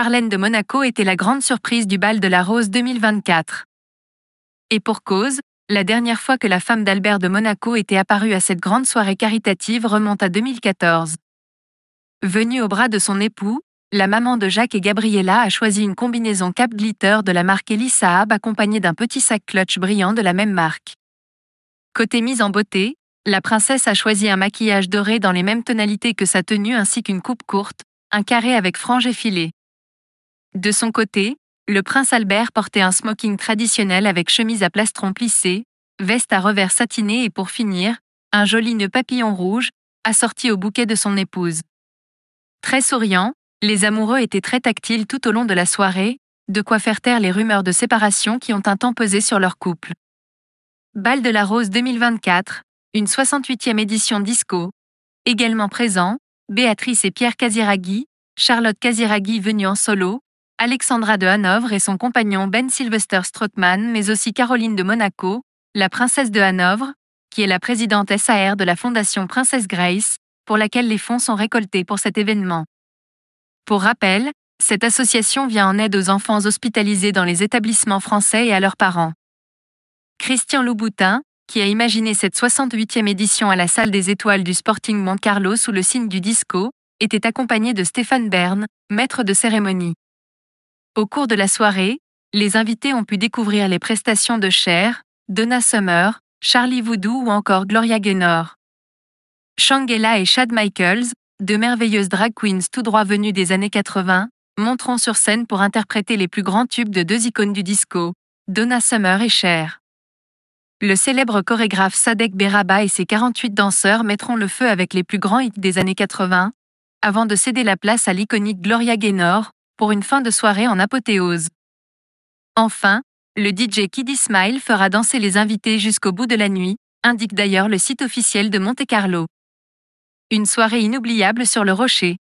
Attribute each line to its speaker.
Speaker 1: Charlène de Monaco était la grande surprise du bal de la Rose 2024. Et pour cause, la dernière fois que la femme d'Albert de Monaco était apparue à cette grande soirée caritative remonte à 2014. Venue au bras de son époux, la maman de Jacques et Gabriella a choisi une combinaison Cap Glitter de la marque Elisaab accompagnée d'un petit sac clutch brillant de la même marque. Côté mise en beauté, la princesse a choisi un maquillage doré dans les mêmes tonalités que sa tenue ainsi qu'une coupe courte, un carré avec franges effilées. De son côté, le prince Albert portait un smoking traditionnel avec chemise à plastron plissé, veste à revers satiné et pour finir, un joli nœud papillon rouge, assorti au bouquet de son épouse. Très souriant, les amoureux étaient très tactiles tout au long de la soirée, de quoi faire taire les rumeurs de séparation qui ont un temps pesé sur leur couple. Bal de la Rose 2024, une 68e édition disco. Également présents, Béatrice et Pierre Casiraghi, Charlotte Casiraghi venue en solo, Alexandra de Hanovre et son compagnon Ben Sylvester Strothman, mais aussi Caroline de Monaco, la princesse de Hanovre, qui est la présidente SAR de la fondation Princesse Grace, pour laquelle les fonds sont récoltés pour cet événement. Pour rappel, cette association vient en aide aux enfants hospitalisés dans les établissements français et à leurs parents. Christian Louboutin, qui a imaginé cette 68e édition à la salle des étoiles du Sporting Monte-Carlo sous le signe du disco, était accompagné de Stéphane Bern, maître de cérémonie. Au cours de la soirée, les invités ont pu découvrir les prestations de Cher, Donna Summer, Charlie Voodoo ou encore Gloria Gaynor. Shangela et Chad Michaels, deux merveilleuses drag queens tout droit venues des années 80, monteront sur scène pour interpréter les plus grands tubes de deux icônes du disco, Donna Summer et Cher. Le célèbre chorégraphe Sadek Beraba et ses 48 danseurs mettront le feu avec les plus grands hits des années 80, avant de céder la place à l'iconique Gloria Gaynor, pour une fin de soirée en apothéose. Enfin, le DJ Kiddy Smile fera danser les invités jusqu'au bout de la nuit, indique d'ailleurs le site officiel de Monte Carlo. Une soirée inoubliable sur le rocher.